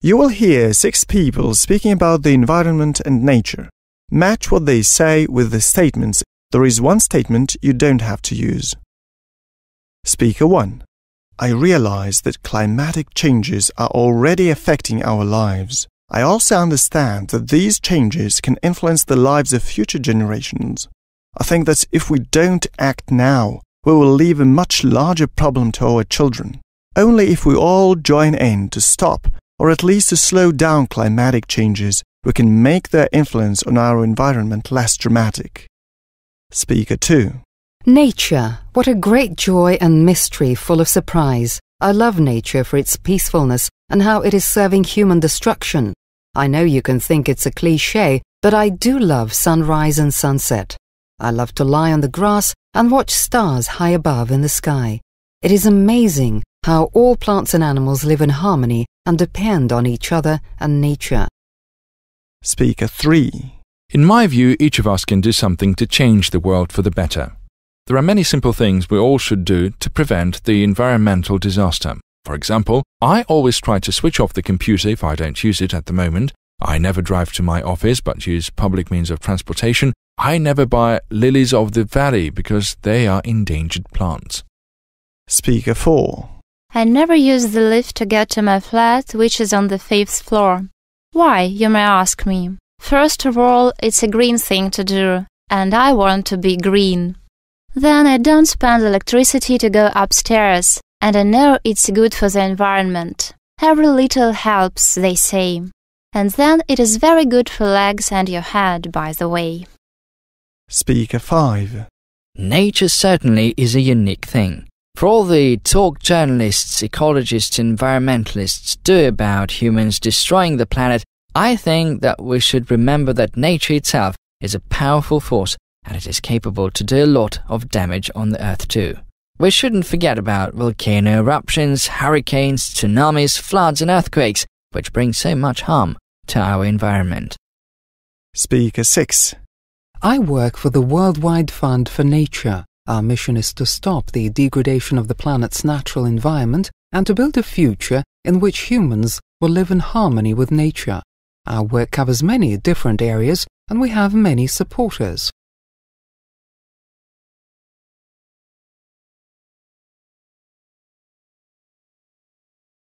You will hear six people speaking about the environment and nature. Match what they say with the statements. There is one statement you don't have to use. Speaker 1. I realize that climatic changes are already affecting our lives. I also understand that these changes can influence the lives of future generations. I think that if we don't act now, we will leave a much larger problem to our children. Only if we all join in to stop or at least to slow down climatic changes, we can make their influence on our environment less dramatic. Speaker 2 Nature. What a great joy and mystery full of surprise. I love nature for its peacefulness and how it is serving human destruction. I know you can think it's a cliche, but I do love sunrise and sunset. I love to lie on the grass and watch stars high above in the sky. It is amazing how all plants and animals live in harmony and depend on each other and nature. Speaker 3 In my view, each of us can do something to change the world for the better. There are many simple things we all should do to prevent the environmental disaster. For example, I always try to switch off the computer if I don't use it at the moment. I never drive to my office but use public means of transportation. I never buy lilies of the valley because they are endangered plants. Speaker 4 I never use the lift to get to my flat, which is on the fifth floor. Why, you may ask me. First of all, it's a green thing to do, and I want to be green. Then I don't spend electricity to go upstairs, and I know it's good for the environment. Every little helps, they say. And then it is very good for legs and your head, by the way. Speaker 5 Nature certainly is a unique thing. For all the talk journalists, ecologists, environmentalists do about humans destroying the planet, I think that we should remember that nature itself is a powerful force and it is capable to do a lot of damage on the Earth too. We shouldn't forget about volcano eruptions, hurricanes, tsunamis, floods, and earthquakes, which bring so much harm to our environment. Speaker 6 I work for the Worldwide Fund for Nature. Our mission is to stop the degradation of the planet's natural environment and to build a future in which humans will live in harmony with nature. Our work covers many different areas and we have many supporters.